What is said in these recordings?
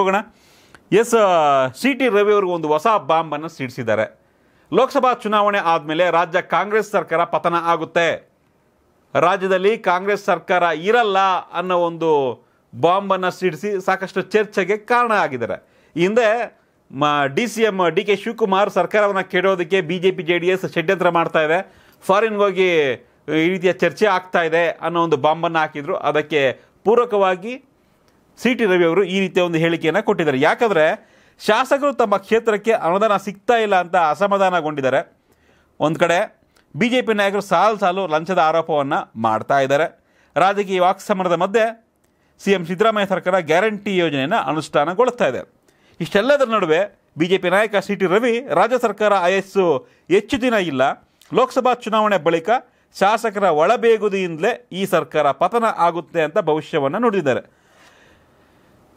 ಹೋಗೋಣ S C T ರವಿಯವ್ರಿಗೆ ಒಂದು ಹೊಸ ಬಾಂಬನ್ನು ಸಿಡಿಸಿದ್ದಾರೆ ಲೋಕಸಭಾ ಚುನಾವಣೆ ಆದಮೇಲೆ ರಾಜ್ಯ ಕಾಂಗ್ರೆಸ್ ಸರ್ಕಾರ ಪತನ ಆಗುತ್ತೆ ರಾಜ್ಯದಲ್ಲಿ ಕಾಂಗ್ರೆಸ್ ಸರ್ಕಾರ ಇರಲ್ಲ ಅನ್ನೋ ಒಂದು ಬಾಂಬನ್ನು ಸಿಡಿಸಿ ಸಾಕಷ್ಟು ಚರ್ಚೆಗೆ ಕಾರಣ ಆಗಿದ್ದಾರೆ ಹಿಂದೆ ಮ D C M D K Shivakumar ಸರ್ಕಾರವನ್ನು ಕೆಡೋದಕ್ಕೆ B J P J D S ಷಡ್ಯಂತ್ರ ಮಾಡ್ತಾ ಇದೆ ಫಾರಿನ್ಗೋಗಿ ಈ ರೀತಿಯ ಚರ್ಚೆ ಆಗ್ತಾ ಇದೆ ಅನ್ನೋ ಒಂದು ಬಾಂಬನ್ನು ಹಾಕಿದ್ರು ಅದಕ್ಕೆ ಪೂರಕವಾಗಿ ಸಿ ಟಿ ರವಿ ಅವರು ಈ ರೀತಿಯ ಒಂದು ಹೇಳಿಕೆಯನ್ನು ಕೊಟ್ಟಿದ್ದಾರೆ ಯಾಕಂದರೆ ಶಾಸಕರು ತಮ್ಮ ಕ್ಷೇತ್ರಕ್ಕೆ ಅನುದಾನ ಸಿಗ್ತಾ ಇಲ್ಲ ಅಂತ ಅಸಮಾಧಾನಗೊಂಡಿದ್ದಾರೆ ಒಂದು ಕಡೆ ಬಿ ಜೆ ಪಿ ನಾಯಕರು ಸಾಲು ಸಾಲು ಲಂಚದ ಆರೋಪವನ್ನು ಮಾಡ್ತಾ ಇದ್ದಾರೆ ರಾಜಕೀಯ ವಾಕ್ಸಮರದ ಮಧ್ಯೆ ಸಿ ಎಂ ಸಿದ್ದರಾಮಯ್ಯ ಸರ್ಕಾರ ಗ್ಯಾರಂಟಿ ಯೋಜನೆಯನ್ನು ಅನುಷ್ಠಾನಗೊಳಿಸ್ತಾ ಇದೆ ಇಷ್ಟೆಲ್ಲದರ ನಡುವೆ ಬಿ ಜೆ ಪಿ ನಾಯಕ ಸಿ ಟಿ ರವಿ ರಾಜ್ಯ ಸರ್ಕಾರ ಆಯಸ್ಸು ಹೆಚ್ಚು ದಿನ ಇಲ್ಲ ಲೋಕಸಭಾ ಚುನಾವಣೆ ಬಳಿಕ ಶಾಸಕರ ಒಳಬೇಗುದಿಯಿಂದಲೇ ಈ ಸರ್ಕಾರ ಪತನ ಆಗುತ್ತೆ ಅಂತ ಭವಿಷ್ಯವನ್ನು ನುಡಿದಿದ್ದಾರೆ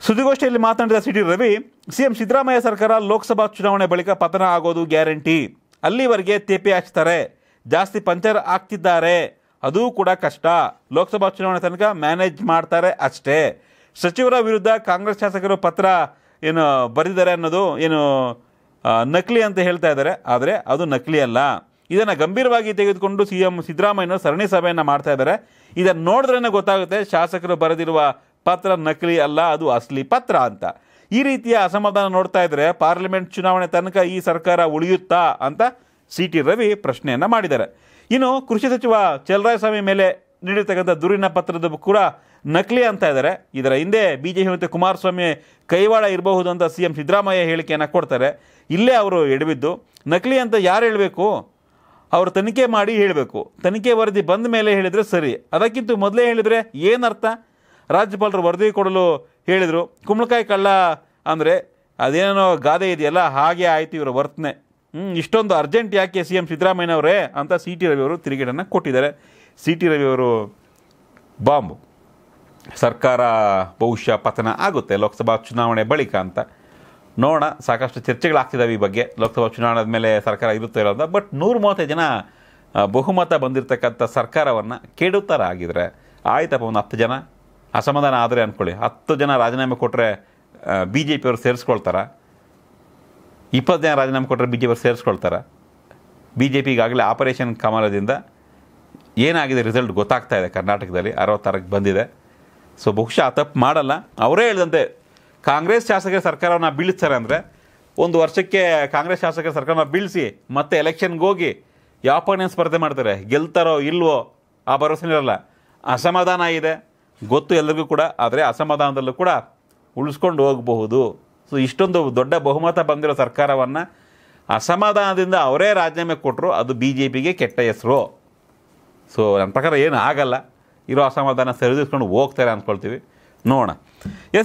ಸುದ್ದಿಗೋಷ್ಠಿಯಲ್ಲಿ ಮಾತನಾಡಿದ ಸಿಟಿ ರವಿ ಸಿಎಂ ಸಿದ್ದರಾಮಯ್ಯ ಸರ್ಕಾರ ಲೋಕಸಭಾ ಚುನಾವಣೆ ಬಳಿಕ ಪತನ ಆಗೋದು ಗ್ಯಾರಂಟಿ ಅಲ್ಲಿವರೆಗೆ ತೇಪೆ ಹಾಕ್ತಾರೆ ಜಾಸ್ತಿ ಪಂಚರ್ ಆಗ್ತಿದ್ದಾರೆ ಅದೂ ಕೂಡ ಕಷ್ಟ ಲೋಕಸಭಾ ಚುನಾವಣೆ ತನಕ ಮ್ಯಾನೇಜ್ ಮಾಡ್ತಾರೆ ಅಷ್ಟೇ ಸಚಿವರ ವಿರುದ್ಧ ಕಾಂಗ್ರೆಸ್ ಶಾಸಕರು ಪತ್ರ ಏನು ಬರೆದಿದ್ದಾರೆ ಅನ್ನೋದು ಏನು ನಕಲಿ ಅಂತ ಹೇಳ್ತಾ ಇದ್ದಾರೆ ಆದರೆ ಅದು ನಕಲಿ ಅಲ್ಲ ಇದನ್ನು ಗಂಭೀರವಾಗಿ ತೆಗೆದುಕೊಂಡು ಸಿ ಎಂ ಸಿದ್ದರಾಮಯ್ಯನ ಸರಣಿ ಸಭೆಯನ್ನು ಮಾಡ್ತಾ ಇದ್ದಾರೆ ಇದನ್ನು ನೋಡಿದ್ರೇ ಗೊತ್ತಾಗುತ್ತೆ ಶಾಸಕರು ಬರೆದಿರುವ ಪತ್ರ ನಕಲಿ ಅಲ್ಲ ಅದು ಅಸಲಿ ಪತ್ರ ಅಂತ ಈ ರೀತಿಯ ಅಸಮಾಧಾನ ನೋಡ್ತಾ ಇದ್ರೆ ಪಾರ್ಲಿಮೆಂಟ್ ಚುನಾವಣೆ ತನಕ ಈ ಸರ್ಕಾರ ಉಳಿಯುತ್ತಾ ಅಂತ ಸಿ ಟಿ ರವಿ ಪ್ರಶ್ನೆಯನ್ನು ಮಾಡಿದ್ದಾರೆ ಇನ್ನು ಕೃಷಿ ಸಚಿವ ಚಲರಾಯಸ್ವಾಮಿ ಮೇಲೆ ನೀಡಿರ್ತಕ್ಕಂಥ ದೂರಿನ ಪತ್ರದ ಕೂಡ ನಕಲಿ ಅಂತ ಇದ್ದಾರೆ ಇದರ ಹಿಂದೆ ಬಿ ಜೆ ಪಿ ಮತ್ತು ಕುಮಾರಸ್ವಾಮಿ ಕೈವಾಡ ಇರಬಹುದು ಅಂತ ಸಿ ಎಂ ಸಿದ್ದರಾಮಯ್ಯ ಹೇಳಿಕೆಯನ್ನು ಕೊಡ್ತಾರೆ ಇಲ್ಲೇ ಅವರು ಎಡವಿದ್ದು ನಕಲಿ ಅಂತ ಯಾರು ಹೇಳಬೇಕು ಅವರು ತನಿಖೆ ಮಾಡಿ ಹೇಳಬೇಕು ತನಿಖೆ ವರದಿ ಬಂದ ಮೇಲೆ ಹೇಳಿದರೆ ಸರಿ ಅದಕ್ಕಿಂತ ಮೊದಲೇ ಹೇಳಿದರೆ ಏನರ್ಥ ರಾಜ್ಯಪಾಲರು ವರದಿ ಕೊಡಲು ಹೇಳಿದರು ಕುಂಬಳಕಾಯಿ ಕಳ್ಳ ಅಂದರೆ ಅದೇನೋ ಗಾದೆ ಇದೆಯಲ್ಲ ಹಾಗೆ ಆಯಿತು ಇವರ ವರ್ತನೆ ಹ್ಞೂ ಇಷ್ಟೊಂದು ಅರ್ಜೆಂಟ್ ಯಾಕೆ ಸಿ ಎಂ ಸಿದ್ದರಾಮಯ್ಯನವರೇ ಅಂತ ಸಿ ಟಿ ರವಿಯವರು ತಿರುಗೇಟನ್ನು ಕೊಟ್ಟಿದ್ದಾರೆ ಸಿ ಟಿ ರವಿಯವರು ಬಾಂಬು ಸರ್ಕಾರ ಬಹುಶಃ ಪತನ ಆಗುತ್ತೆ ಲೋಕಸಭಾ ಚುನಾವಣೆ ಬಳಿಕ ಅಂತ ನೋಡೋಣ ಸಾಕಷ್ಟು ಚರ್ಚೆಗಳಾಗ್ತಿದ್ದಾವೆ ಈ ಬಗ್ಗೆ ಲೋಕಸಭಾ ಚುನಾವಣೆ ಆದಮೇಲೆ ಸರ್ಕಾರ ಇರುತ್ತೆ ಇರೋ ಬಟ್ ನೂರು ಮೂವತ್ತೈದು ಜನ ಬಹುಮತ ಬಂದಿರತಕ್ಕಂಥ ಸರ್ಕಾರವನ್ನು ಕೆಡುತ್ತಾರ ಆಗಿದ್ರೆ ಆಯಿತಪ್ಪ ಒಂದು ಹತ್ತು ಜನ ಅಸಮಾಧಾನ ಆದರೆ ಅಂದ್ಕೊಳ್ಳಿ ಹತ್ತು ಜನ ರಾಜೀನಾಮೆ ಕೊಟ್ಟರೆ ಬಿ ಜೆ ಪಿಯವರು ಸೇರಿಸ್ಕೊಳ್ತಾರ ಇಪ್ಪತ್ತು ಜನ ರಾಜೀನಾಮೆ ಕೊಟ್ಟರೆ ಬಿ ಜೆ ಪಿಯವರು ಸೇರಿಸ್ಕೊಳ್ತಾರ ಬಿ ಜೆ ಪಿಗಾಗಲೇ ಆಪರೇಷನ್ ಕಮಲದಿಂದ ಏನಾಗಿದೆ ರಿಸಲ್ಟ್ ಗೊತ್ತಾಗ್ತಾ ಇದೆ ಕರ್ನಾಟಕದಲ್ಲಿ ಅರವತ್ತಾರಕ್ಕೆ ಬಂದಿದೆ ಸೊ ಬಹುಶಃ ಆ ತಪ್ಪು ಮಾಡಲ್ಲ ಅವರೇ ಹೇಳಿದಂತೆ ಕಾಂಗ್ರೆಸ್ ಶಾಸಕರ ಸರ್ಕಾರವನ್ನು ಬೀಳಿಸ್ತಾರೆ ಅಂದರೆ ಒಂದು ವರ್ಷಕ್ಕೆ ಕಾಂಗ್ರೆಸ್ ಶಾಸಕರ ಸರ್ಕಾರನ ಬೀಳಿಸಿ ಮತ್ತೆ ಎಲೆಕ್ಷನ್ಗೆ ಹೋಗಿ ಯಾವ ಸ್ಪರ್ಧೆ ಮಾಡ್ತಾರೆ ಗೆಲ್ತಾರೋ ಇಲ್ವೋ ಆ ಭರವಸೆ ಇರಲ್ಲ ಅಸಮಾಧಾನ ಇದೆ ಗೊತ್ತು ಎಲ್ಲರಿಗೂ ಕೂಡ ಆದರೆ ಅಸಮಾಧಾನದಲ್ಲೂ ಕೂಡ ಉಳಿಸ್ಕೊಂಡು ಹೋಗಬಹುದು ಸೊ ಇಷ್ಟೊಂದು ದೊಡ್ಡ ಬಹುಮತ ಬಂದಿರೋ ಸರ್ಕಾರವನ್ನು ಅಸಮಾಧಾನದಿಂದ ಅವರೇ ರಾಜೀನಾಮೆ ಕೊಟ್ಟರು ಅದು ಬಿ ಜೆ ಪಿಗೆ ಕೆಟ್ಟ ಹೆಸರು ಸೊ ನನ್ನ ಪ್ರಕಾರ ಏನು ಆಗಲ್ಲ ಇರೋ ಅಸಮಾಧಾನ ಸರಿದಿಸ್ಕೊಂಡು ಹೋಗ್ತಾರೆ ಅಂದ್ಕೊಳ್ತೀವಿ ನೋಡೋಣ ಎಸ್